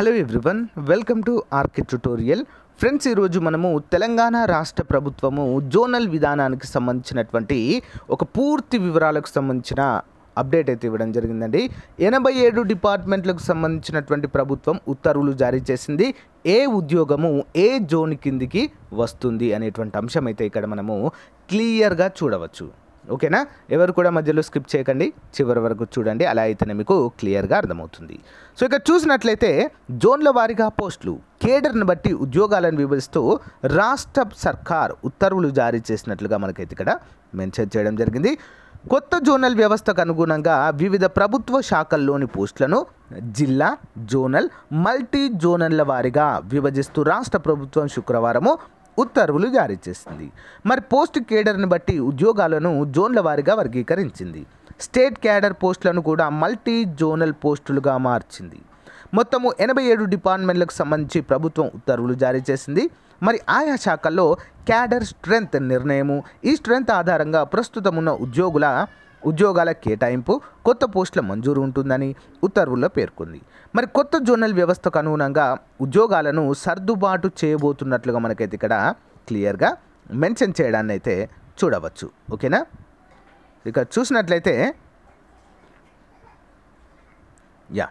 Hello everyone welcome to Orchid tutorial friends ఈరోజు మనము తెలంగాణ రాష్ట్ర ప్రభుత్వము జోనల్ విధానానికి సంబంధించినటువంటి ఒక పూర్తి వివరాలకు సంబంధించిన అప్డేట్ అయితే ఇవ్వడం జరిగిందండి ఎనభై ఏడు డిపార్ట్మెంట్లకు సంబంధించినటువంటి ప్రభుత్వం ఉత్తర్వులు జారీ చేసింది ఏ ఉద్యోగము ఏ జోన్ కిందికి వస్తుంది అనేటువంటి అంశం అయితే ఇక్కడ మనము క్లియర్గా చూడవచ్చు ఓకేనా ఎవరు కూడా మధ్యలో స్కిప్ చేయకండి చివరి వరకు చూడండి అలా అయితేనే మీకు క్లియర్గా అర్థమవుతుంది సో ఇక్కడ చూసినట్లయితే జోన్ల వారీగా పోస్టులు కేడర్ని బట్టి ఉద్యోగాలను విభజిస్తూ రాష్ట్ర సర్కార్ ఉత్తర్వులు జారీ చేసినట్లుగా మనకైతే ఇక్కడ మెన్షన్ చేయడం జరిగింది కొత్త జోనల్ వ్యవస్థకు అనుగుణంగా వివిధ ప్రభుత్వ శాఖల్లోని పోస్టులను జిల్లా జోనల్ మల్టీ జోనల్ల వారీగా విభజిస్తూ రాష్ట్ర ప్రభుత్వం శుక్రవారము ఉత్తర్వులు జారీ చేసింది మరి పోస్ట్ కేడర్ని బట్టి ఉద్యోగాలను జోన్ల వారీగా వర్గీకరించింది స్టేట్ క్యాడర్ పోస్టులను కూడా మల్టీ జోనల్ పోస్టులుగా మార్చింది మొత్తము ఎనభై ఏడు డిపార్ట్మెంట్లకు సంబంధించి ప్రభుత్వం ఉత్తర్వులు జారీ చేసింది మరి ఆయా శాఖల్లో క్యాడర్ స్ట్రెంగ్త్ నిర్ణయము ఈ స్ట్రెంగ్త్ ఆధారంగా ప్రస్తుతం ఉన్న ఉద్యోగుల ఉద్యోగాల కేటాయింపు కొత్త పోస్టుల మంజూరు ఉంటుందని ఉత్తర్వుల్లో పేర్కొంది మరి కొత్త జోనల్ వ్యవస్థకు అనుగుణంగా ఉద్యోగాలను సర్దుబాటు చేయబోతున్నట్లుగా మనకైతే ఇక్కడ క్లియర్గా మెన్షన్ చేయడాన్ని అయితే చూడవచ్చు ఓకేనా ఇక చూసినట్లయితే యా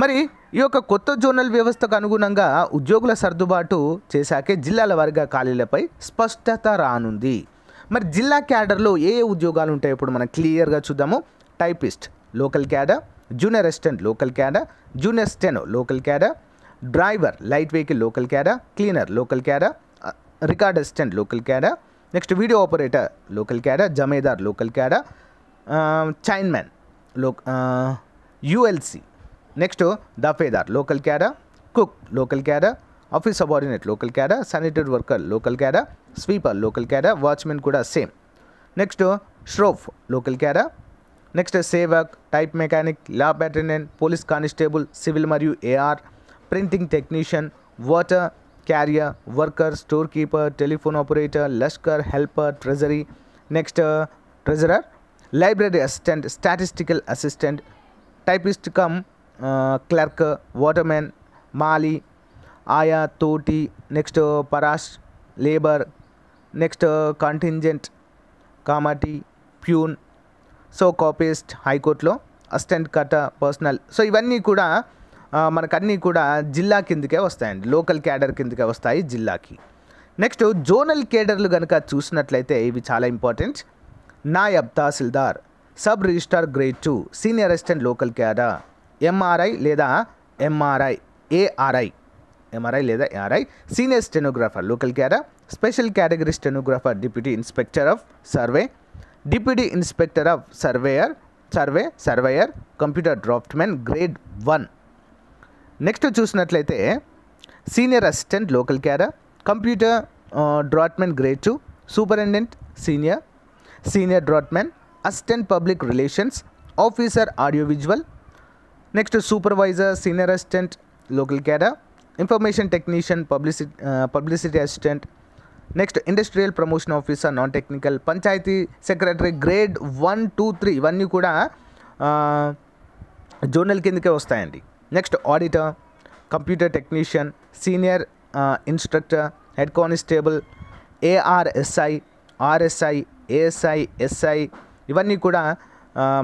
మరి ఈ యొక్క కొత్త జోనల్ వ్యవస్థకు అనుగుణంగా ఉద్యోగుల సర్దుబాటు చేశాకే జిల్లాల వర్గ ఖాళీలపై స్పష్టత రానుంది మరి జిల్లా క్యాడర్లో ఏ ఏ ఉద్యోగాలు ఉంటాయి ఇప్పుడు మనం క్లియర్గా చూద్దాము typist local cadre junior assistant local cadre junior assistant local cadre driver light vehicle local cadre cleaner local cadre record assistant local cadre next video operator local cadre జమేదార్ లోకల్ క్యాడర్ చైన్మ్యాన్ లో ULC next దఫేదార్ local cadre cook local cadre office subordinate local cadre sanitary worker local cadre sweeper local cadre watchmen కూడా same next ష్రోఫ్ local cadre next సేవక్ type mechanic lab attendant police constable civil మరియు AR printing technician water carrier worker store keeper telephone operator లష్కర్ helper treasury next treasurer library assistant statistical assistant typist cum clerk watermen మాలీ ఆయా తోటి next పరాష్ labour next contingent కామటి peon so copyist హైకోర్టులో assistant కట్ట personal so ఇవన్నీ కూడా మనకన్నీ కూడా జిల్లా కిందకే వస్తాయండి లోకల్ క్యాడర్ కిందకే వస్తాయి జిల్లాకి నెక్స్ట్ జోనల్ కేడర్లు కనుక చూసినట్లయితే ఇవి చాలా ఇంపార్టెంట్ నాయబ్ తహసీల్దార్ sub registrar grade two senior assistant local cadre MRI లేదా ఎంఆర్ఐ ఏఆర్ఐ एमआरआई లేదా RI senior stenographer local cadre special category stenographer deputy inspector of survey deputy inspector of surveyor survey surveyor computer draftsmen grade one next చూసినట్లయితే senior assistant local cadre computer draftsmen grade two superintendent senior senior draftsmen assistant public relations officer audio visual next supervisor senior assistant local cadre information technician publicity publicity assistant next industrial promotion officer non technical panchayat secretary grade one two three ఇవన్నీ కూడా zonal కిందకే వస్తాయండి next auditor computer technician senior instructor head constable ARSI RSI ASI SI ఇవన్నీ కూడా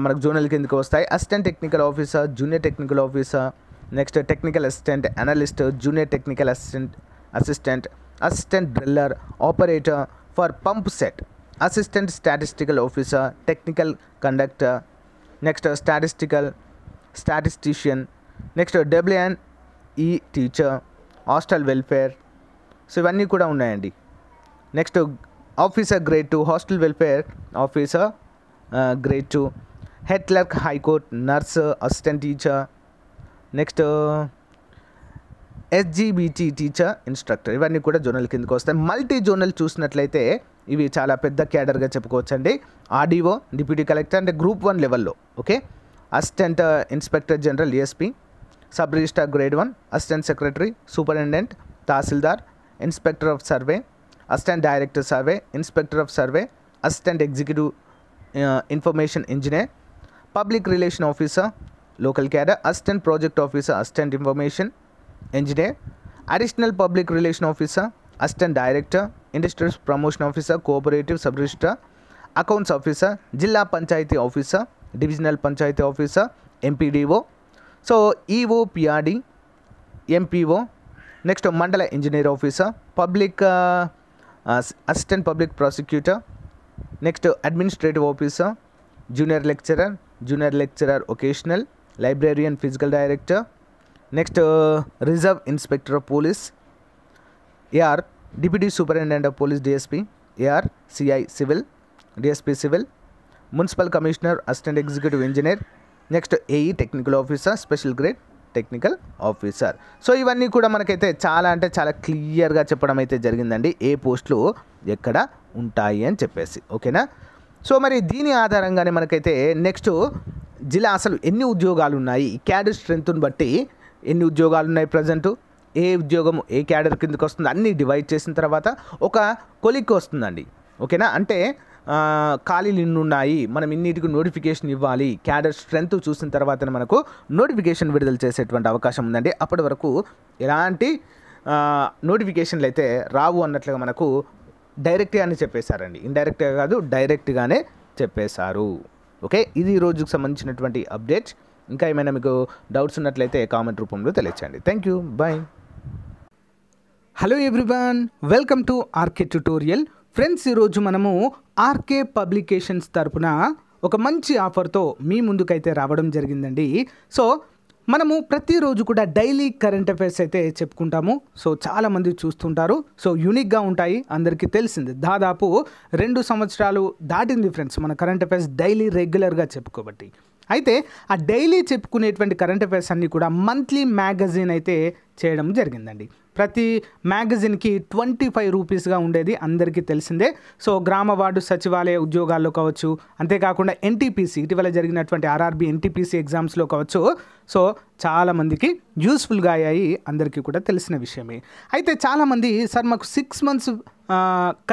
మనకు zonal కిందకి వస్తాయి assistant technical officer junior technical officer next technical assistant analyst junior technical assistant assistant assistant driller operator for pump set assistant statistical officer technical conductor next statistical statistician next wn e teacher hostel welfare so ivanni kuda unnayandi next officer grade 2 hostel welfare officer uh, grade 2 head clerk high court nurse assistant teacher next SGBT teacher instructor ఇవన్నీ కూడా zonal కిందకు వస్తాయి multi zonal చూసినట్లయితే ఇవి చాలా పెద్ద క్యాడర్గా చెప్పుకోవచ్చండి ఆర్డీఓ డిప్యూటీ కలెక్టర్ అంటే గ్రూప్ వన్ లెవెల్లో okay assistant inspector general SP sub registrar grade one assistant secretary superintendent tahsildar inspector of survey assistant director survey inspector of survey assistant executive information engineer public relation officer local cadre, assistant project officer, assistant information engineer, additional public relation officer, assistant director, industrial promotion officer, cooperative sub registrar, accounts officer, Jilla Panchayati officer, divisional Panchayati officer, MPDO. So EO, PRD, MPO, next Mandala engineer officer, public uh, uh, assistant public prosecutor, next administrative officer, junior lecturer, junior lecturer occasional, librarian physical director next uh, reserve inspector of police AR deputy superintendent of police DSP AR CI civil DSP civil municipal commissioner assistant executive engineer next AE technical officer special grade technical officer so ఇవన్నీ కూడా మనకైతే చాలా అంటే చాలా క్లియర్గా చెప్పడం అయితే జరిగిందండి ఏ పోస్టులు ఎక్కడ ఉంటాయి అని చెప్పేసి ఓకేనా సో మరి దీని ఆధారంగానే మనకైతే నెక్స్ట్ జిల్లా అసలు ఎన్ని ఉద్యోగాలు ఉన్నాయి క్యాడర్ స్ట్రెంత్ను బట్టి ఎన్ని ఉద్యోగాలు ఉన్నాయి ప్రజెంట్ ఏ ఉద్యోగం ఏ క్యాడర్ కిందకి వస్తుంది అన్నీ డివైడ్ చేసిన తర్వాత ఒక కొలిక్ వస్తుందండి ఓకేనా అంటే ఖాళీలు ఇన్ని ఉన్నాయి మనం ఇన్నిటికి నోటిఫికేషన్ ఇవ్వాలి క్యాడర్ స్ట్రెంగ్త్ చూసిన తర్వాత మనకు నోటిఫికేషన్ విడుదల చేసేటువంటి అవకాశం ఉందండి అప్పటి వరకు ఎలాంటి నోటిఫికేషన్లు అయితే రావు అన్నట్లుగా మనకు డైరెక్ట్గానే చెప్పేశారండి ఇండైరెక్ట్గా కాదు డైరెక్ట్గానే చెప్పేశారు ఓకే ఇది ఈ సంబంధించినటువంటి అప్డేట్స్ ఇంకా ఏమైనా మీకు డౌట్స్ ఉన్నట్లయితే కామెంట్ రూపంలో తెలియచండి thank you bye hello everyone welcome to RK tutorial friends ఈరోజు మనము ఆర్కే పబ్లికేషన్స్ తరపున ఒక మంచి ఆఫర్తో మీ ముందుకైతే రావడం జరిగిందండి సో మనము ప్రతిరోజు కూడా డైలీ కరెంట్ అఫైర్స్ అయితే చెప్పుకుంటాము సో చాలామంది చూస్తుంటారు సో యూనిక్గా ఉంటాయి అందరికీ తెలిసింది దాదాపు రెండు సంవత్సరాలు దాటింది ఫ్రెండ్స్ మన కరెంట్ అఫైర్స్ డైలీ రెగ్యులర్గా చెప్పుకోబట్టి అయితే ఆ డైలీ చెప్పుకునేటువంటి కరెంట్ అఫైర్స్ అన్నీ కూడా మంత్లీ మ్యాగజైన్ అయితే చేయడం జరిగిందండి ప్రతి మ్యాగజైన్కి ట్వంటీ ఫైవ్ రూపీస్గా ఉండేది అందరికీ తెలిసిందే సో గ్రామ వార్డు సచివాలయ ఉద్యోగాల్లో కావచ్చు అంతేకాకుండా ఎన్టీపీసీ ఇటీవల జరిగినటువంటి ఆర్ఆర్బి ఎన్టీపీసీ ఎగ్జామ్స్లో కావచ్చు సో చాలామందికి యూస్ఫుల్గా అయ్యాయి అందరికీ కూడా తెలిసిన విషయమే అయితే చాలామంది సార్ మాకు సిక్స్ మంత్స్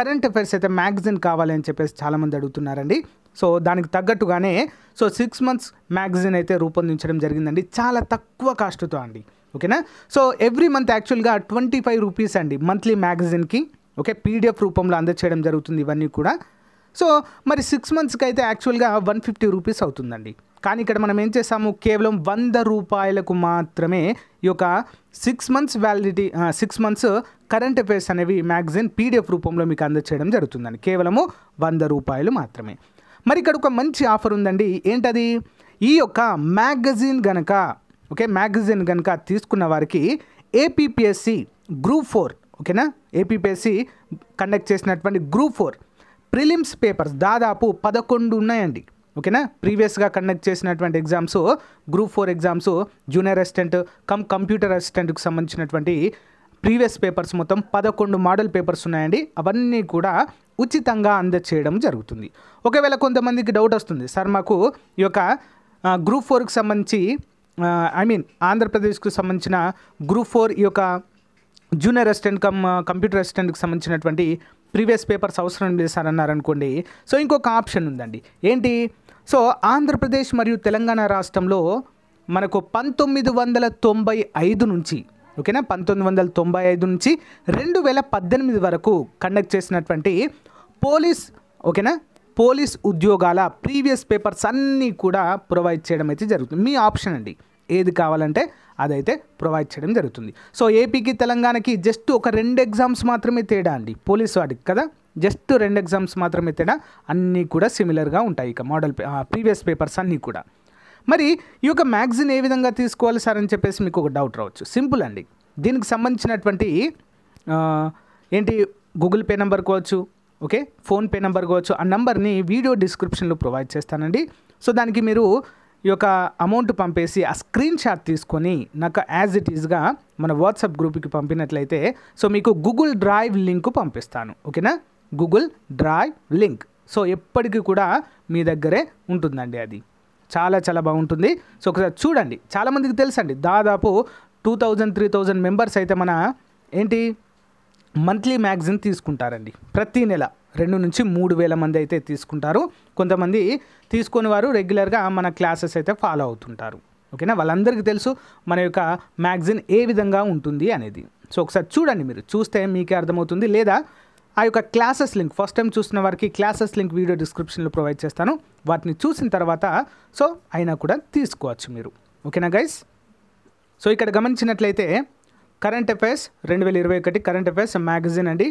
కరెంట్ అఫైర్స్ అయితే మ్యాగజైన్ కావాలి అని చెప్పేసి చాలామంది అడుగుతున్నారండి సో దానికి తగ్గట్టుగానే సో సిక్స్ మంత్స్ మ్యాగజైన్ అయితే రూపొందించడం జరిగిందండి చాలా తక్కువ కాస్ట్తో అండి ఓకేనా సో ఎవ్రీ మంత్ యాక్చువల్గా ట్వంటీ ఫైవ్ రూపీస్ అండి మంత్లీ మ్యాగజైన్కి ఓకే పీడిఎఫ్ రూపంలో అందచేయడం జరుగుతుంది ఇవన్నీ కూడా సో మరి సిక్స్ మంత్స్కి అయితే యాక్చువల్గా వన్ ఫిఫ్టీ రూపీస్ అవుతుందండి కానీ ఇక్కడ మనం ఏం చేస్తాము కేవలం వంద రూపాయలకు మాత్రమే ఈ యొక్క six months validity six months current affairs అనేవి మ్యాగజైన్ పీడిఎఫ్ రూపంలో మీకు అందచేయడం జరుగుతుందండి కేవలము వంద రూపాయలు మాత్రమే మరి ఇక్కడ ఒక మంచి ఆఫర్ ఉందండి ఏంటది ఈ యొక్క మ్యాగజైన్ గనక ఓకే మ్యాగజైన్ కనుక తీసుకున్న వారికి ఏపీపిఎస్సి గ్రూప్ ఫోర్ ఓకేనా ఏపీపిఎస్సి కండక్ట్ చేసినటువంటి గ్రూప్ ఫోర్ ప్రిలిమ్స్ పేపర్స్ దాదాపు పదకొండు ఉన్నాయండి ఓకేనా ప్రీవియస్గా కండక్ట్ చేసినటువంటి exams group four exams junior assistant cum computer అసిస్టెంట్కి సంబంధించినటువంటి ప్రీవియస్ పేపర్స్ మొత్తం పదకొండు మోడల్ పేపర్స్ ఉన్నాయండి అవన్నీ కూడా ఉచితంగా అందచేయడం జరుగుతుంది ఒకవేళ కొంతమందికి డౌట్ వస్తుంది సార్ మాకు ఈ యొక్క గ్రూప్ ఫోర్కి సంబంధించి ఐ మీన్ ఆంధ్రప్రదేశ్కు సంబంధించిన గ్రూప్ ఫోర్ ఈ యొక్క జూనియర్ అసిస్టెంట్ కమ్ కంప్యూటర్ అసిస్టెంట్కి సంబంధించినటువంటి ప్రీవియస్ పేపర్స్ అవసరం లేదు సార్ అన్నారనుకోండి సో ఇంకొక ఆప్షన్ ఉందండి ఏంటి సో ఆంధ్రప్రదేశ్ మరియు తెలంగాణ రాష్ట్రంలో మనకు పంతొమ్మిది వందల తొంభై ఐదు నుంచి ఓకేనా పంతొమ్మిది వందల తొంభై ఐదు నుంచి రెండు వేల పద్దెనిమిది వరకు కండక్ట్ చేసినటువంటి పోలీస్ ఓకేనా పోలీస్ ఉద్యోగాల ప్రీవియస్ పేపర్స్ అన్నీ కూడా ప్రొవైడ్ చేయడం అయితే జరుగుతుంది మీ ఆప్షన్ అండి ఏది కావాలంటే అదైతే ప్రొవైడ్ చేయడం జరుగుతుంది సో ఏపీకి తెలంగాణకి జస్ట్ ఒక రెండు ఎగ్జామ్స్ మాత్రమే తేడా అండి పోలీస్ వాటికి కదా జస్ట్ రెండు ఎగ్జామ్స్ మాత్రమే తేడా అన్నీ కూడా సిమిలర్గా ఉంటాయి ఇక మోడల్ ప్రీవియస్ పేపర్స్ అన్నీ కూడా మరి ఈ యొక్క మ్యాగ్జిన్ ఏ విధంగా తీసుకోవాలి సార్ అని చెప్పేసి మీకు ఒక డౌట్ రావచ్చు సింపుల్ అండి దీనికి సంబంధించినటువంటి ఏంటి గూగుల్ పే నెంబర్ కావచ్చు ఓకే ఫోన్పే నెంబర్ కావచ్చు ఆ నెంబర్ని వీడియో డిస్క్రిప్షన్లో ప్రొవైడ్ చేస్తానండి సో దానికి మీరు ఈ యొక్క అమౌంట్ పంపేసి ఆ స్క్రీన్ షాట్ తీసుకొని నాకు యాజ్ ఇట్ ఈజ్గా మన వాట్సాప్ గ్రూప్కి పంపినట్లయితే సో మీకు గూగుల్ డ్రైవ్ లింక్ పంపిస్తాను ఓకేనా గూగుల్ డ్రైవ్ లింక్ సో ఎప్పటికీ కూడా మీ దగ్గరే ఉంటుందండి అది చాలా చాలా బాగుంటుంది సో ఒకసారి చూడండి చాలామందికి తెలుసండి దాదాపు two thousand three thousand members అయితే మన ఏంటి మంత్లీ మ్యాగ్జిన్ తీసుకుంటారండి ప్రతీ నెల రెండు నుంచి మూడు వేల మంది అయితే తీసుకుంటారు కొంతమంది తీసుకొని వారు రెగ్యులర్గా మన క్లాసెస్ అయితే ఫాలో అవుతుంటారు ఓకేనా వాళ్ళందరికీ తెలుసు మన యొక్క మ్యాగ్జిన్ ఏ విధంగా ఉంటుంది అనేది సో ఒకసారి చూడండి మీరు చూస్తే మీకే అర్థమవుతుంది లేదా ఆ యొక్క క్లాసెస్ లింక్ ఫస్ట్ టైం చూసిన వారికి క్లాసెస్ లింక్ వీడియో డిస్క్రిప్షన్లో ప్రొవైడ్ చేస్తాను వాటిని చూసిన తర్వాత సో అయినా కూడా తీసుకోవచ్చు మీరు ఓకేనా గైస్ సో ఇక్కడ గమనించినట్లయితే కరెంట్ అఫైర్స్ రెండు వేల ఇరవై ఒకటి కరెంట్ అఫైర్స్ మ్యాగజైన్ అండి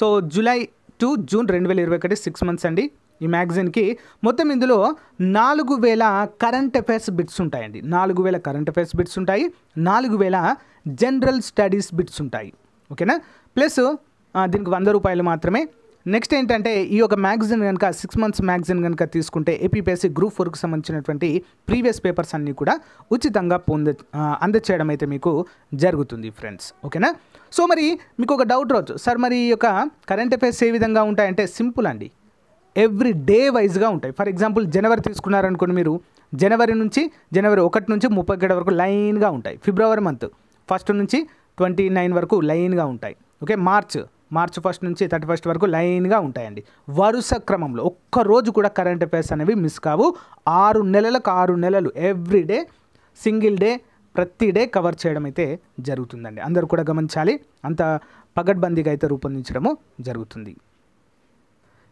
సో జూలై టు జూన్ రెండు వేల ఇరవై ఒకటి సిక్స్ మంత్స్ అండి ఈ మ్యాగజైన్కి మొత్తం ఇందులో నాలుగు వేల కరెంట్ అఫైర్స్ బిట్స్ ఉంటాయండి నాలుగు వేల కరెంట్ అఫైర్స్ బిట్స్ ఉంటాయి నాలుగు వేల జనరల్ స్టడీస్ బిట్స్ ఉంటాయి ఓకేనా ప్లస్ దీనికి వంద రూపాయలు మాత్రమే నెక్స్ట్ ఏంటంటే ఈ యొక్క మ్యాగజైన్ కనుక సిక్స్ మంత్స్ మ్యాగజైన్ కనుక తీసుకుంటే ఏపీపీఎస్సీ గ్రూప్ ఫోర్కి సంబంధించినటువంటి ప్రీవియస్ పేపర్స్ అన్నీ కూడా ఉచితంగా పొంద అందచేయడం అయితే మీకు జరుగుతుంది ఫ్రెండ్స్ ఓకేనా సో మరి మీకు ఒక డౌట్ రావచ్చు సార్ మరి ఈ యొక్క కరెంట్ అఫైర్స్ ఏ విధంగా ఉంటాయంటే సింపుల్ అండి ఎవ్రీ డే వైజ్గా ఉంటాయి ఫర్ ఎగ్జాంపుల్ జనవరి తీసుకున్నారనుకోండి మీరు జనవరి నుంచి జనవరి ఒకటి నుంచి ముప్పై ఒకటి వరకు లైన్గా ఉంటాయి ఫిబ్రవరి మంత్ ఫస్ట్ నుంచి ట్వంటీ నైన్ వరకు లైన్గా ఉంటాయి ఓకే మార్చ్ మార్చి ఫస్ట్ నుంచి థర్టీ ఫస్ట్ వరకు లైన్గా ఉంటాయండి వరుస క్రమంలో ఒక్కరోజు కూడా కరెంట్ అఫేర్స్ అనేవి మిస్ కావు ఆరు నెలలకు ఆరు నెలలు ఎవ్రీ డే సింగిల్ డే ప్రతి డే కవర్ చేయడం అయితే జరుగుతుందండి అందరూ కూడా గమనించాలి అంత పగడ్బందీగా అయితే రూపొందించడము జరుగుతుంది